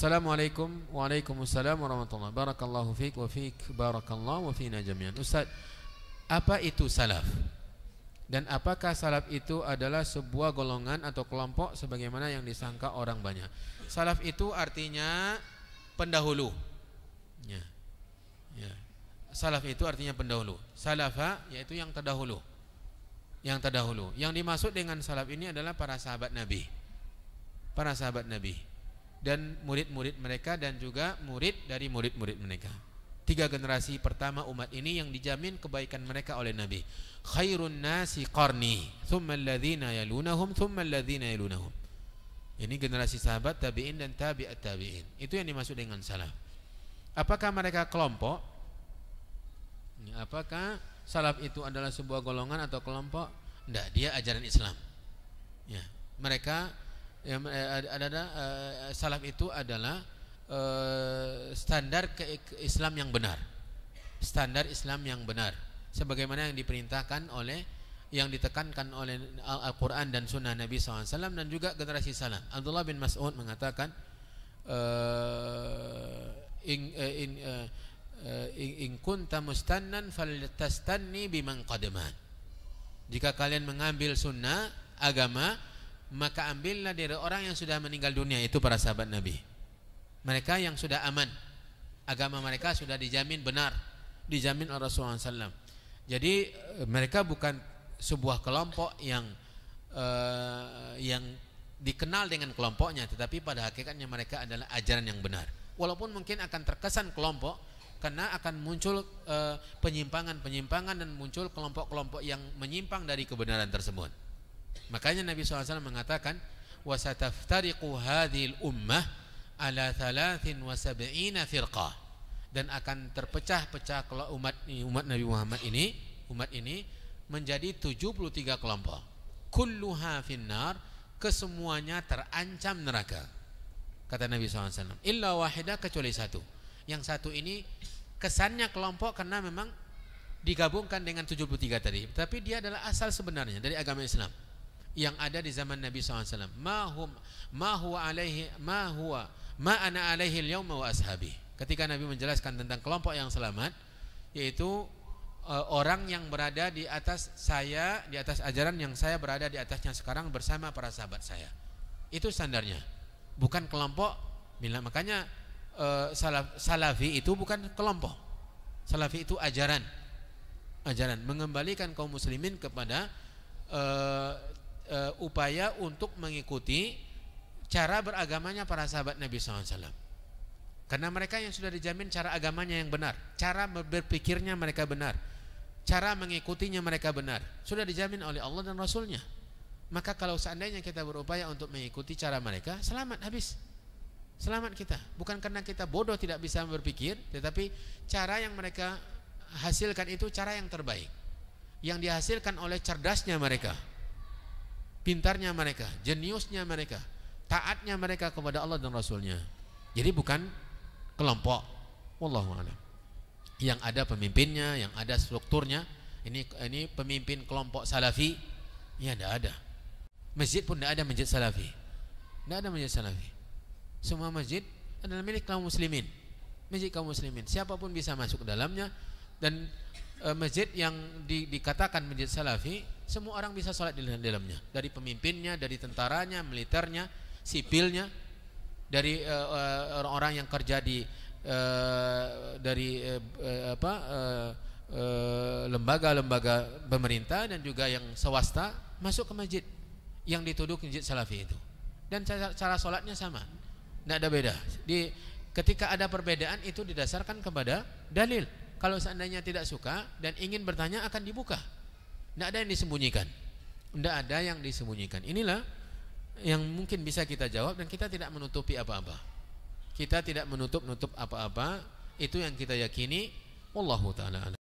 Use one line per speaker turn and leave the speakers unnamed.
Assalamualaikum Waalaikumsalam warahmatullahi Barakallahu fiik wa fiik Barakallahu wa fina jami'an Ustaz Apa itu salaf? Dan apakah salaf itu adalah sebuah golongan atau kelompok Sebagaimana yang disangka orang banyak Salaf itu artinya Pendahulu ya. Ya. Salaf itu artinya pendahulu Salafa yaitu yang terdahulu Yang terdahulu Yang dimaksud dengan salaf ini adalah para sahabat Nabi Para sahabat Nabi dan murid-murid mereka dan juga murid dari murid-murid mereka. Tiga generasi pertama umat ini yang dijamin kebaikan mereka oleh Nabi. Khairun nasi qarni, thumma alladhina yalunahum, thumma alladhina yalunahum. Ini generasi sahabat tabi'in dan tabi'at tabi'in. Itu yang dimaksud dengan salaf. Apakah mereka kelompok? Apakah salaf itu adalah sebuah golongan atau kelompok? Tidak, dia ajaran Islam. Ya, mereka ya, eh, ada, ada eh, salaf itu adalah uh, standar ke Islam yang benar standar Islam yang benar sebagaimana yang diperintahkan oleh yang ditekankan oleh Al-Quran dan Sunnah Nabi SAW dan juga generasi salam Abdullah bin Mas'ud mengatakan uh, in, in, in, in jika kalian mengambil sunnah agama maka ambillah dari orang yang sudah meninggal dunia itu para sahabat Nabi. Mereka yang sudah aman, agama mereka sudah dijamin benar, dijamin oleh Rasulullah SAW. Jadi eh, mereka bukan sebuah kelompok yang uh, yang dikenal dengan kelompoknya, tetapi pada hakikatnya mereka adalah ajaran yang benar. Walaupun mungkin akan terkesan kelompok, karena akan muncul eh, penyimpangan-penyimpangan uh, dan muncul kelompok-kelompok yang menyimpang dari kebenaran tersebut. Makanya Nabi SAW mengatakan wasataftariqu hadhil ummah ala 73 firqah dan akan terpecah-pecah kalau umat umat Nabi Muhammad ini umat ini menjadi 73 kelompok kulluha finnar kesemuanya terancam neraka kata Nabi SAW illa wahida kecuali satu yang satu ini kesannya kelompok karena memang digabungkan dengan 73 tadi tapi dia adalah asal sebenarnya dari agama Islam yang ada di zaman Nabi SAW. Ma hum ma huwa alaihi ma huwa ma ana alaihi al-yawma ashabi. Ketika Nabi menjelaskan tentang kelompok yang selamat yaitu e, orang yang berada di atas saya, di atas ajaran yang saya berada di atasnya sekarang bersama para sahabat saya. Itu standarnya. Bukan kelompok bila makanya e, salafi itu bukan kelompok. Salafi itu ajaran. Ajaran mengembalikan kaum muslimin kepada e, e, upaya untuk mengikuti cara beragamanya para sahabat Nabi SAW. Karena mereka yang sudah dijamin cara agamanya yang benar, cara berpikirnya mereka benar, cara mengikutinya mereka benar, sudah dijamin oleh Allah dan Rasulnya. Maka kalau seandainya kita berupaya untuk mengikuti cara mereka, selamat habis. Selamat kita. Bukan karena kita bodoh tidak bisa berpikir, tetapi cara yang mereka hasilkan itu cara yang terbaik. Yang dihasilkan oleh cerdasnya mereka pintarnya mereka, jeniusnya mereka, taatnya mereka kepada Allah dan Rasulnya. Jadi bukan kelompok. Wallahu a'lam. Yang ada pemimpinnya, yang ada strukturnya. Ini ini pemimpin kelompok salafi ya tidak ada. Masjid pun tidak ada masjid salafi. Tidak ada masjid salafi. Semua masjid adalah milik kaum muslimin. Masjid kaum muslimin. Siapapun bisa masuk ke dalamnya dan eh, masjid yang dikatakan masjid salafi semua orang bisa sholat di dalamnya. Dari pemimpinnya, dari tentaranya, militernya, sipilnya, dari eh, eh, orang-orang uh, yang kerja di uh, dari uh, apa lembaga-lembaga pemerintah dan juga yang swasta masuk ke masjid yang dituduh masjid salafi itu. Dan cara, cara sholatnya sama, tidak ada beda. Di ketika ada perbedaan itu didasarkan kepada dalil. Kalau seandainya tidak suka dan ingin bertanya akan dibuka. Tidak ada yang disembunyikan. Tidak ada yang disembunyikan. Inilah yang mungkin bisa kita jawab dan kita tidak menutupi apa-apa. Kita tidak menutup-nutup apa-apa. Itu yang kita yakini. Wallahu taala